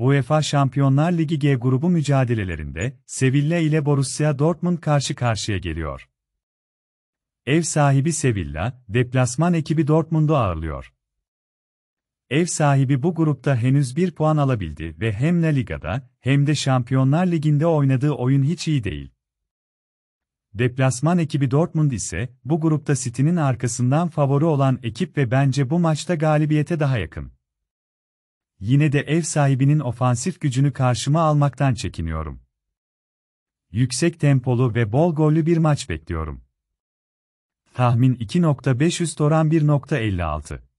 UEFA Şampiyonlar Ligi G grubu mücadelelerinde Sevilla ile Borussia Dortmund karşı karşıya geliyor. Ev sahibi Sevilla, deplasman ekibi Dortmund'u ağırlıyor. Ev sahibi bu grupta henüz bir puan alabildi ve hem La Liga'da hem de Şampiyonlar Ligi'nde oynadığı oyun hiç iyi değil. Deplasman ekibi Dortmund ise bu grupta City'nin arkasından favori olan ekip ve bence bu maçta galibiyete daha yakın. Yine de ev sahibinin ofansif gücünü karşıma almaktan çekiniyorum. Yüksek tempolu ve bol gollü bir maç bekliyorum. Tahmin 2.5 üst oran 1.56